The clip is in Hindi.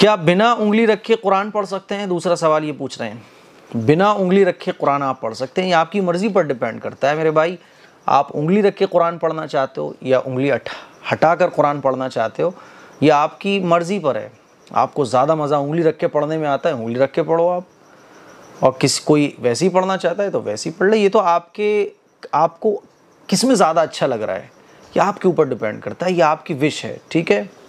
क्या बिना उंगली रखे कुरान पढ़ सकते हैं दूसरा सवाल ये पूछ रहे हैं बिना उंगली रखे कुरान आप पढ़ सकते हैं ये आपकी मर्ज़ी पर डिपेंड करता है मेरे भाई आप उंगली रख के कुरान पढ़ना चाहते हो या उंगली हटा कर कुरान पढ़ना चाहते हो ये आपकी मर्ज़ी पर है आपको ज़्यादा मज़ा उंगली रख के पढ़ने में आता है उंगली रख के पढ़ो आप और किस कोई वैसे ही पढ़ना चाहता है तो वैसे ही पढ़ ले ये तो आपके आपको किस में ज़्यादा अच्छा लग रहा है ये आपके ऊपर डिपेंड करता है ये आपकी विश है ठीक है